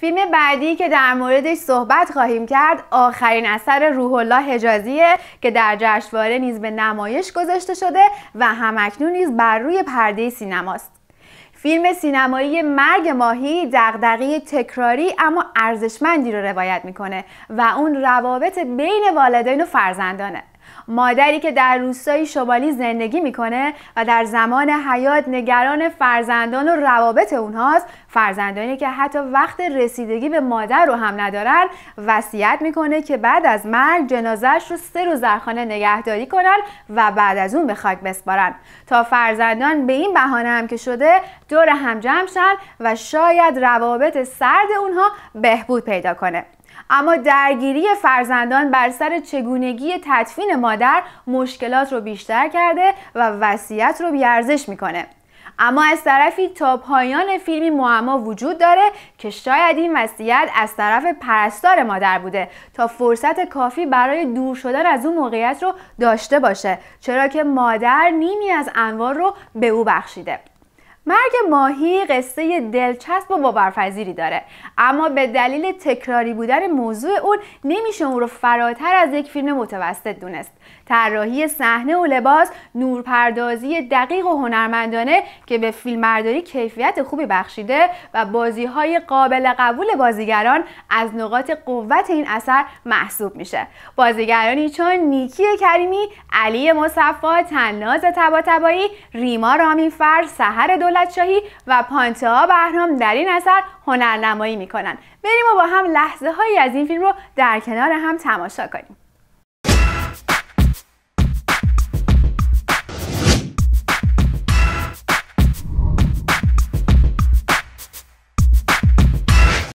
فیلم بعدی که در موردش صحبت خواهیم کرد آخرین اثر روح الله حجازیه که در جشنواره نیز به نمایش گذاشته شده و همکنون نیز بر روی پرده سینماست فیلم سینمایی مرگ ماهی دغدغه تکراری اما ارزشمندی رو روایت میکنه و اون روابط بین والدین و فرزندانه مادری که در روستای شمالی زندگی میکنه و در زمان حیات نگران فرزندان و روابط اونهاست فرزندانی که حتی وقت رسیدگی به مادر رو هم ندارن وصیت میکنه که بعد از مرگ جنازش رو سه روز در خانه نگهداری کنن و بعد از اون به خاک بسپارن تا فرزندان به این بهانه هم که شده دور هم جمع شن و شاید روابط سرد اونها بهبود پیدا کنه اما درگیری فرزندان بر سر چگونگی تدفین مادر مشکلات رو بیشتر کرده و وصیت رو بیارزش میکنه اما از طرفی تا پایان فیلمی معما وجود داره که شاید این وصیت از طرف پرستار مادر بوده تا فرصت کافی برای دور شدن از اون موقعیت رو داشته باشه چرا که مادر نیمی از انوار رو به او بخشیده مرگ ماهی قصه دلچسب و باورپذیری داره اما به دلیل تکراری بودن موضوع اون نمیشه اون رو فراتر از یک فیلم متوسط دونست طراحی صحنه و لباس نورپردازی دقیق و هنرمندانه که به فیلمبرداری کیفیت خوبی بخشیده و بازیهای قابل قبول بازیگران از نقاط قوت این اثر محسوب میشه بازیگرانی چون نیکی کریمی علی مصفا تناز تباتبایی ریما رامینفر سحر دولت دولتشاهی و پانتها بهرام در این اثر هنرنمایی میکنن بریم و با هم لحظه هایی از این فیلم رو در کنار هم تماشا کنیم